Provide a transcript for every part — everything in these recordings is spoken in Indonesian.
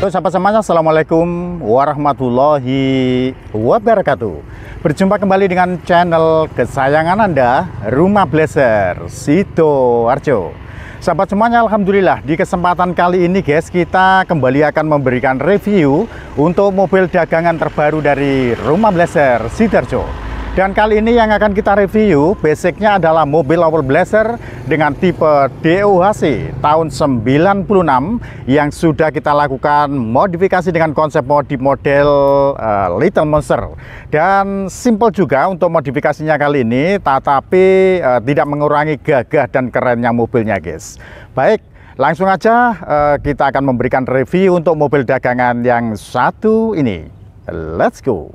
Halo sahabat semuanya, Assalamualaikum warahmatullahi wabarakatuh Berjumpa kembali dengan channel kesayangan Anda, Rumah Blazer, Sito Arjo. Sahabat semuanya, Alhamdulillah di kesempatan kali ini guys Kita kembali akan memberikan review untuk mobil dagangan terbaru dari Rumah Blazer, Sidoarjo dan kali ini yang akan kita review basicnya adalah mobil Opel Blazer dengan tipe DOHC tahun 96 yang sudah kita lakukan modifikasi dengan konsep modif model uh, Little Monster. Dan simple juga untuk modifikasinya kali ini tetapi uh, tidak mengurangi gagah dan kerennya mobilnya guys. Baik, langsung aja uh, kita akan memberikan review untuk mobil dagangan yang satu ini. Let's go!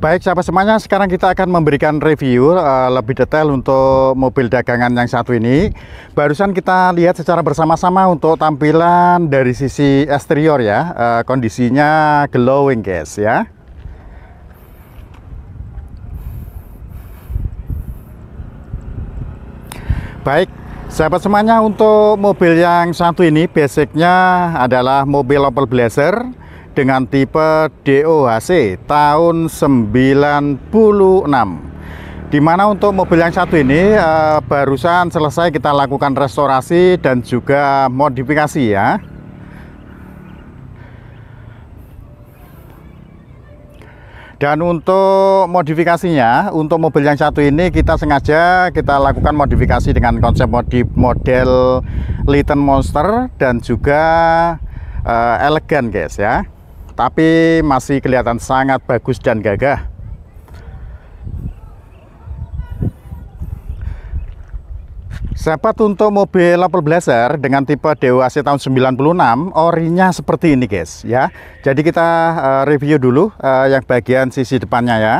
Baik sahabat semuanya, sekarang kita akan memberikan review uh, lebih detail untuk mobil dagangan yang satu ini. Barusan kita lihat secara bersama-sama untuk tampilan dari sisi eksterior ya, uh, kondisinya glowing guys ya. Baik, sahabat semuanya untuk mobil yang satu ini basicnya adalah mobil Opel Blazer dengan tipe DOHC tahun 96 dimana untuk mobil yang satu ini eh, barusan selesai kita lakukan restorasi dan juga modifikasi ya dan untuk modifikasinya untuk mobil yang satu ini kita sengaja kita lakukan modifikasi dengan konsep modif model Little Monster dan juga uh, elegan guys ya tapi masih kelihatan sangat bagus dan gagah Sepatu untuk mobil Apple Blazer dengan tipe DOAC tahun 96 orinya seperti ini guys ya jadi kita eh, review dulu eh, yang bagian sisi depannya ya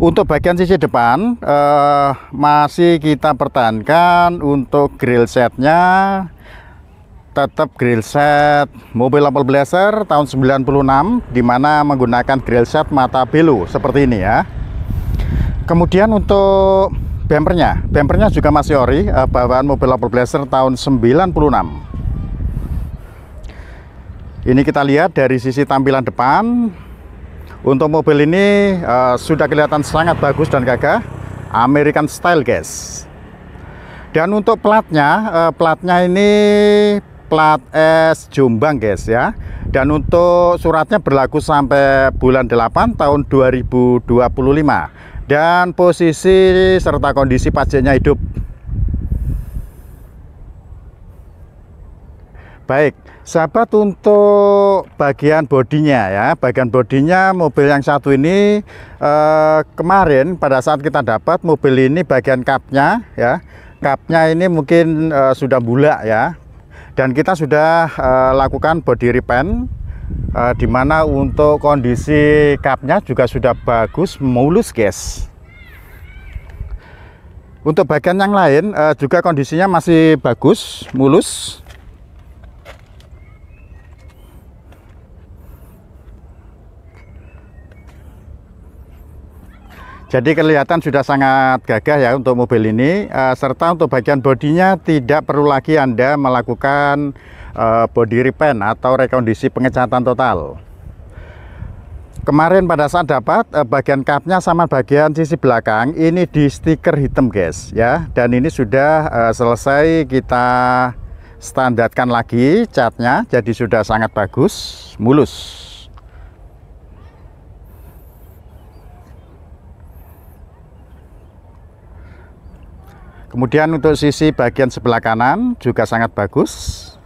untuk bagian sisi depan eh, masih kita pertahankan untuk grill setnya tetap grill set mobil Opel Blazer tahun 96 dimana menggunakan grill set mata belu seperti ini ya kemudian untuk bempernya bempernya juga masih eh, ori bawaan mobil Opel Blazer tahun 96 ini kita lihat dari sisi tampilan depan untuk mobil ini uh, sudah kelihatan sangat bagus dan gagah American style guys dan untuk platnya, eh, platnya ini plat S Jombang guys ya dan untuk suratnya berlaku sampai bulan 8 tahun 2025 dan posisi serta kondisi pajaknya hidup baik sahabat untuk bagian bodinya ya bagian bodinya mobil yang satu ini eh, kemarin pada saat kita dapat mobil ini bagian kapnya ya kapnya ini mungkin eh, sudah bulat, ya dan kita sudah uh, lakukan body repaint uh, di mana untuk kondisi kapnya juga sudah bagus mulus guys untuk bagian yang lain uh, juga kondisinya masih bagus mulus Jadi kelihatan sudah sangat gagah ya untuk mobil ini uh, serta untuk bagian bodinya tidak perlu lagi Anda melakukan uh, body repaint atau rekondisi pengecatan total. Kemarin pada saat dapat uh, bagian kapnya sama bagian sisi belakang ini di stiker hitam guys ya dan ini sudah uh, selesai kita standarkan lagi catnya jadi sudah sangat bagus mulus kemudian untuk sisi bagian sebelah kanan juga sangat bagus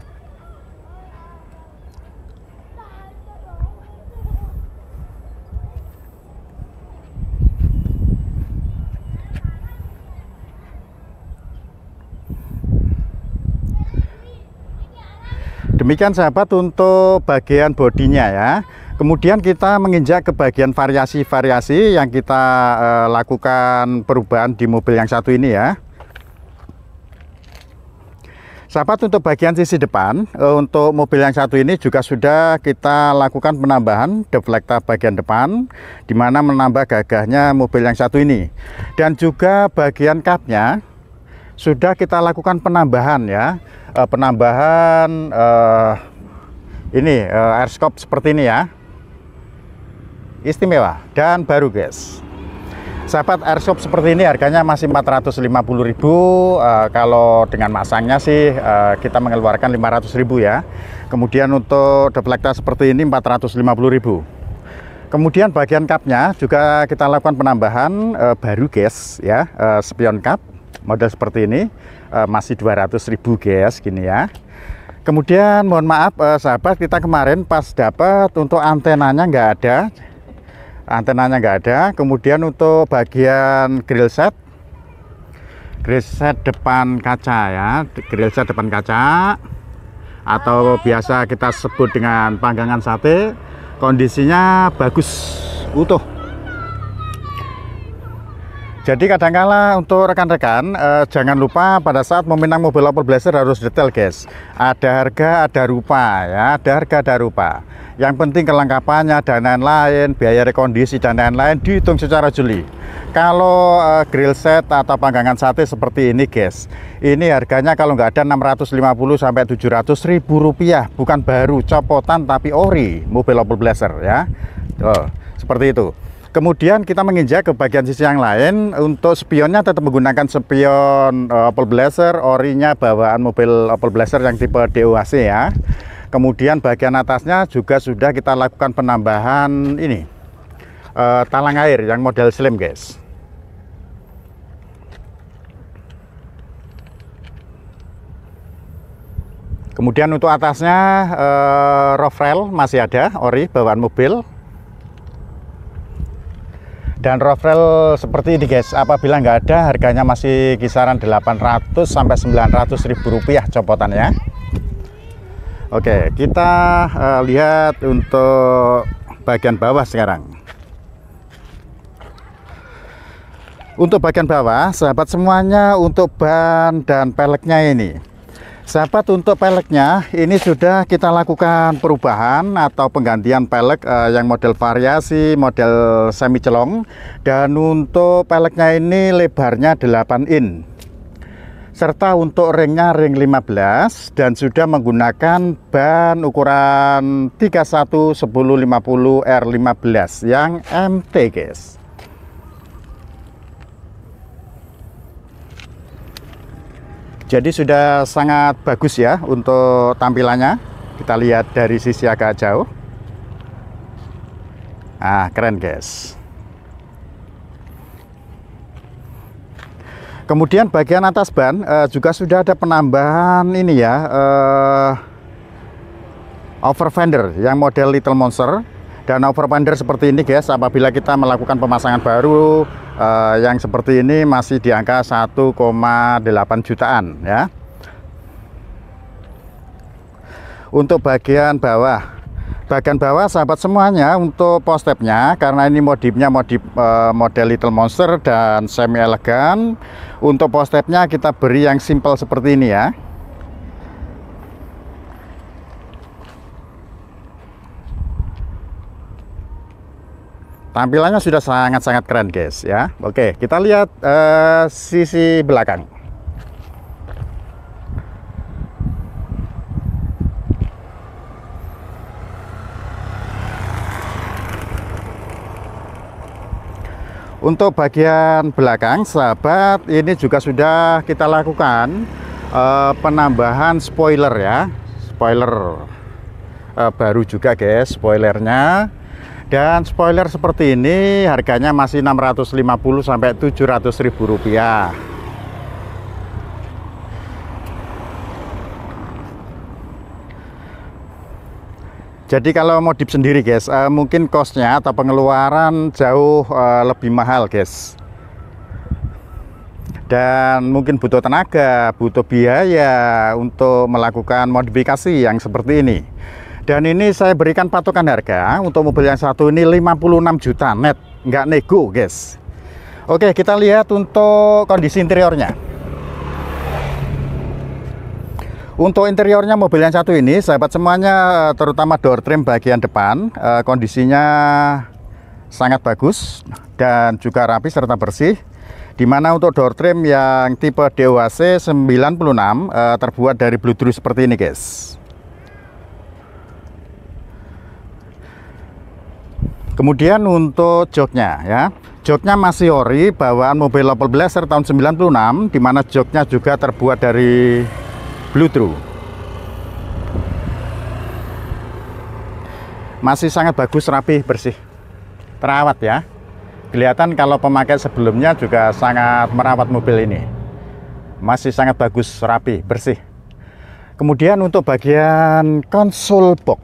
demikian sahabat untuk bagian bodinya ya kemudian kita menginjak ke bagian variasi-variasi yang kita e, lakukan perubahan di mobil yang satu ini ya Sahabat untuk bagian sisi depan eh, untuk mobil yang satu ini juga sudah kita lakukan penambahan deflektor bagian depan di mana menambah gagahnya mobil yang satu ini. Dan juga bagian kapnya sudah kita lakukan penambahan ya. Eh, penambahan e, ini e, air scoop seperti ini ya. Istimewa dan baru guys. Sahabat airsoft seperti ini harganya masih 450.000 uh, eh, kalau dengan masangnya sih uh, kita mengeluarkan 500.000 ya. Kemudian untuk deflektor seperti ini 450.000. Kemudian bagian cupnya juga kita lakukan penambahan uh, baru guys ya uh, spion cup model seperti ini uh, masih 200.000 guys gini ya. Kemudian mohon maaf sahabat kita kemarin pas dapat untuk antenanya nggak ada antenanya nggak ada kemudian untuk bagian grill set grill set depan kaca ya grill set depan kaca atau biasa kita sebut dengan panggangan sate kondisinya bagus utuh jadi kadangkala untuk rekan-rekan eh, jangan lupa pada saat meminang mobil Opel Blazer harus detail guys. Ada harga, ada rupa ya, ada harga, ada rupa. Yang penting kelengkapannya dan lain-lain, biaya rekondisi dan lain-lain dihitung secara Juli. Kalau eh, grill set atau panggangan sate seperti ini guys, ini harganya kalau nggak ada 650 sampai 700 ribu rupiah, bukan baru copotan tapi ori mobil Opel Blazer ya. Oh, seperti itu. Kemudian kita menginjak ke bagian sisi yang lain. Untuk spionnya tetap menggunakan spion uh, Apple Blazer, orinya bawaan mobil Opel Blazer yang tipe DOAC ya. Kemudian bagian atasnya juga sudah kita lakukan penambahan ini uh, talang air yang model slim guys. Kemudian untuk atasnya uh, eh, rail masih ada ori bawaan mobil dan roofrail seperti ini guys apabila nggak ada harganya masih kisaran 800 sampai 900 ribu rupiah copotannya Oke kita uh, lihat untuk bagian bawah sekarang untuk bagian bawah sahabat semuanya untuk ban dan peleknya ini Sahabat untuk peleknya ini sudah kita lakukan perubahan atau penggantian pelek eh, yang model variasi model semi celong dan untuk peleknya ini lebarnya 8 in serta untuk ringnya ring 15 dan sudah menggunakan ban ukuran 31 10 50 R15 yang MT guys Jadi sudah sangat bagus ya untuk tampilannya. Kita lihat dari sisi agak jauh. Ah, keren guys. Kemudian bagian atas ban eh, juga sudah ada penambahan ini ya. Eh, over fender yang model Little Monster dan over fender seperti ini guys apabila kita melakukan pemasangan baru uh, yang seperti ini masih di angka 1,8 jutaan ya untuk bagian bawah bagian bawah sahabat semuanya untuk post stepnya karena ini modifnya modif uh, model little monster dan semi elegan untuk post stepnya kita beri yang simple seperti ini ya Tampilannya sudah sangat-sangat keren guys ya. Oke, kita lihat uh, sisi belakang. Untuk bagian belakang sahabat ini juga sudah kita lakukan uh, penambahan spoiler ya. Spoiler uh, baru juga guys spoilernya dan spoiler seperti ini harganya masih 650 sampai 700 ribu rupiah Jadi kalau modif sendiri guys, uh, mungkin costnya atau pengeluaran jauh uh, lebih mahal guys. Dan mungkin butuh tenaga, butuh biaya untuk melakukan modifikasi yang seperti ini dan ini saya berikan patokan harga untuk mobil yang satu ini 56 juta net nggak nego guys oke kita lihat untuk kondisi interiornya untuk interiornya mobil yang satu ini sahabat semuanya terutama door trim bagian depan eh, kondisinya sangat bagus dan juga rapi serta bersih dimana untuk door trim yang tipe DOAC 96 eh, terbuat dari bludru seperti ini guys kemudian untuk joknya ya joknya masih ori bawaan mobil Opel Blazer tahun 96 dimana joknya juga terbuat dari blue true. masih sangat bagus rapi bersih terawat ya kelihatan kalau pemakai sebelumnya juga sangat merawat mobil ini masih sangat bagus rapi bersih kemudian untuk bagian konsol box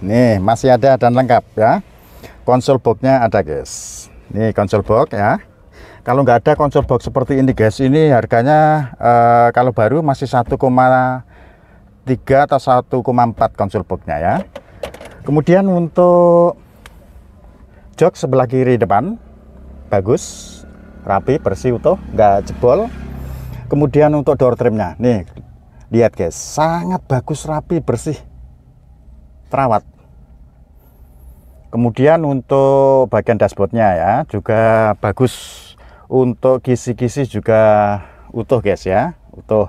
nih masih ada dan lengkap ya konsol boxnya ada guys ini konsol box ya kalau nggak ada konsol box seperti ini guys ini harganya eh, kalau baru masih 1,3 atau 1,4 konsol boxnya ya kemudian untuk jok sebelah kiri depan bagus rapi bersih utuh nggak jebol kemudian untuk door trimnya nih lihat guys sangat bagus rapi bersih terawat kemudian untuk bagian dashboardnya ya juga bagus untuk kisi-kisi juga utuh guys ya utuh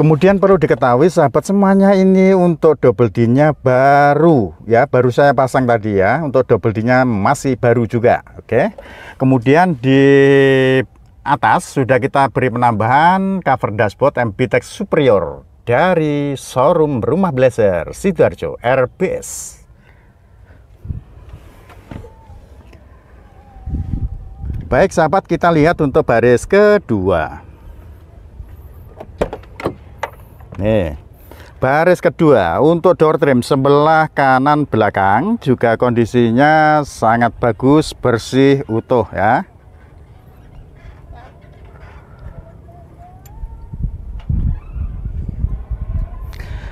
kemudian perlu diketahui sahabat semuanya ini untuk double D baru ya baru saya pasang tadi ya untuk double D masih baru juga oke kemudian di atas sudah kita beri penambahan cover dashboard MBTEX Superior dari showroom Rumah Blazer Sidoarjo RBS Baik sahabat kita lihat untuk baris kedua Nih Baris kedua untuk door trim sebelah kanan belakang Juga kondisinya sangat bagus bersih utuh ya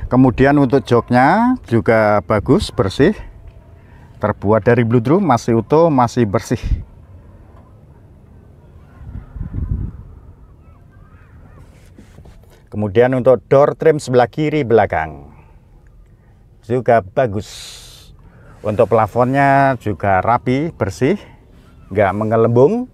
Kemudian untuk joknya juga bagus bersih Terbuat dari blue drum masih utuh masih bersih Kemudian untuk door trim sebelah kiri belakang juga bagus. Untuk plafonnya juga rapi, bersih, nggak mengelembung.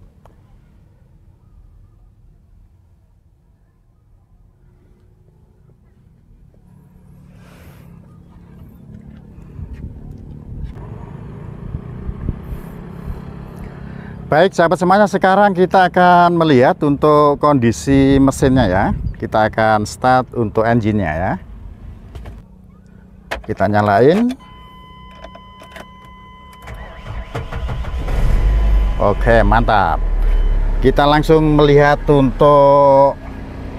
Baik sahabat semuanya, sekarang kita akan melihat untuk kondisi mesinnya ya kita akan start untuk engine-nya ya kita nyalain oke mantap kita langsung melihat untuk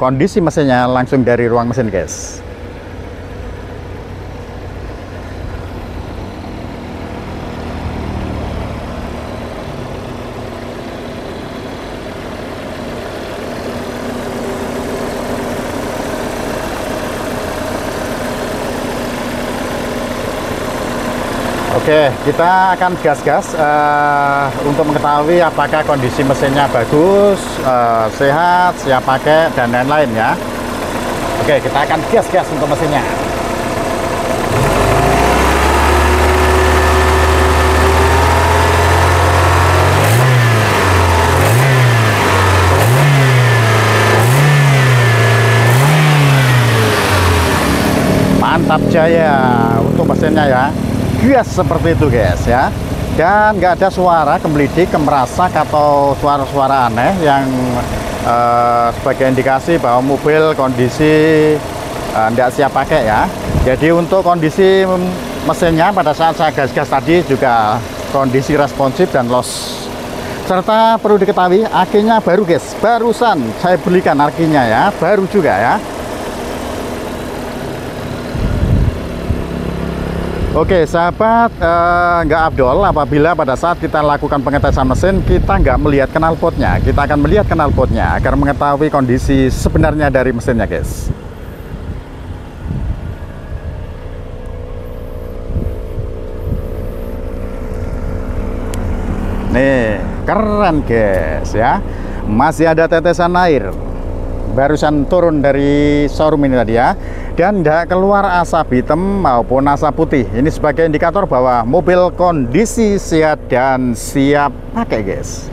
kondisi mesinnya langsung dari ruang mesin guys Oke, kita akan gas-gas uh, untuk mengetahui apakah kondisi mesinnya bagus, uh, sehat, siap pakai, dan lain-lain ya. Oke, kita akan gas-gas untuk mesinnya. Mantap jaya untuk mesinnya ya bias seperti itu guys ya dan nggak ada suara kemelidik, kemerasak atau suara-suara aneh yang uh, sebagai indikasi bahwa mobil kondisi tidak eh, siap pakai ya jadi untuk kondisi mesinnya pada saat saya gas-gas tadi juga kondisi responsif dan los. serta perlu diketahui akinya baru guys barusan saya belikan akinya ya baru juga ya Oke sahabat, eh, nggak uh, abdol apabila pada saat kita lakukan pengetesan mesin kita nggak melihat knalpotnya. Kita akan melihat knalpotnya agar mengetahui kondisi sebenarnya dari mesinnya, guys. Nih, keren guys ya. Masih ada tetesan air barusan turun dari showroom ini tadi ya dan tidak keluar asap hitam maupun asap putih ini sebagai indikator bahwa mobil kondisi sehat dan siap pakai guys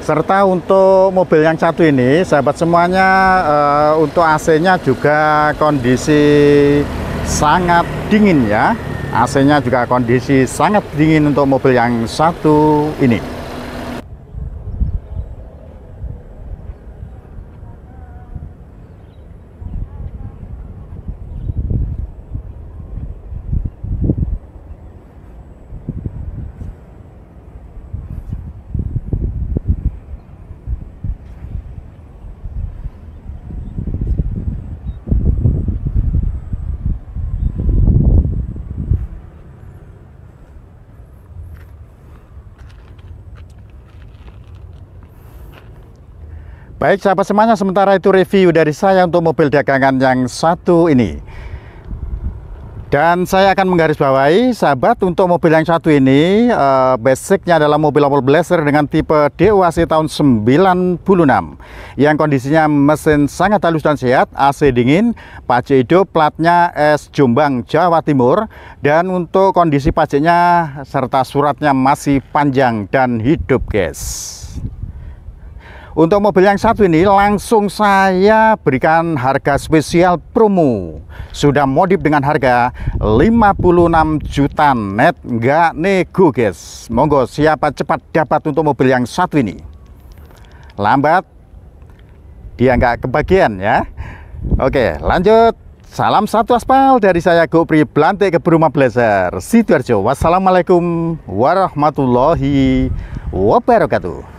serta untuk mobil yang satu ini sahabat semuanya uh, untuk AC nya juga kondisi sangat dingin ya AC-nya juga kondisi sangat dingin untuk mobil yang satu ini Baik sahabat semuanya, sementara itu review dari saya untuk mobil dagangan yang satu ini. Dan saya akan menggarisbawahi, sahabat, untuk mobil yang satu ini, uh, basicnya adalah mobil Opel Blazer dengan tipe DOAC tahun 96, yang kondisinya mesin sangat halus dan sehat, AC dingin, pajak hidup, platnya S Jombang, Jawa Timur, dan untuk kondisi pajaknya serta suratnya masih panjang dan hidup, guys. Untuk mobil yang satu ini langsung saya berikan harga spesial promo. Sudah modif dengan harga 56 juta net, nggak nego guys. Monggo siapa cepat dapat untuk mobil yang satu ini. Lambat, dia nggak kebagian ya. Oke lanjut. Salam satu aspal dari saya Gopri Blante ke Beruma Blazer Sidoarjo. Wassalamualaikum warahmatullahi wabarakatuh.